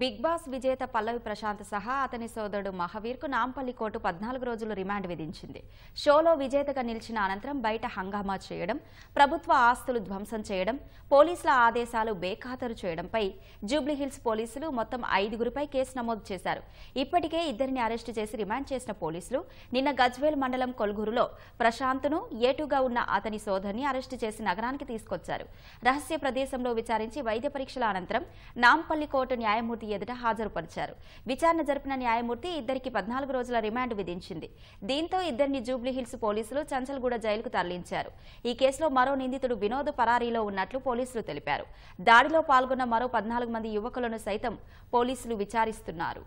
big boss విజేత పల్లవి ప్రశాంత్ సహా అతని సోదరుడు కు నాంపల్లి కోర్టు పద్నాలుగు రోజులు రిమాండ్ విధించింది షోలో విజేతగా నిలిచిన అనంతరం బయట హంగామా చేయడం ప్రభుత్వ ఆస్తులు ధ్వంసం చేయడం పోలీసుల ఆదేశాలు బేఖాతరు చేయడంపై జూబ్లీహిల్స్ పోలీసులు మొత్తం ఐదుగురిపై కేసు నమోదు చేశారు ఇప్పటికే ఇద్దరిని అరెస్టు చేసి రిమాండ్ చేసిన పోలీసులు నిన్న గజ్వేల్ మండలం కొల్గూరులో ప్రశాంత్ను ఏటుగా ఉన్న అతని సోదరుని అరెస్టు చేసి నగరానికి తీసుకొచ్చారు రహస్య ప్రదేశంలో విచారించి వైద్య పరీక్షల అనంతరం నాంపల్లి కోర్టు న్యాయమూర్తి న్యాయమూర్తి ఎదుట హాజరుపరిచారు విచారణ జరిపిన న్యాయమూర్తి ఇద్దరికి పద్నాలుగు రోజుల రిమాండ్ విధించింది దీంతో ఇద్దరిని జూబ్లీహిల్స్ పోలీసులు చంచల్గూడ జైలుకు తరలించారు ఈ కేసులో మరో నిందితుడు వినోద్ పరారీలో ఉన్నట్లు పోలీసులు తెలిపారు దాడిలో పాల్గొన్న మరో పద్నాలుగు మంది యువకులను సైతం పోలీసులు విచారిస్తున్నారు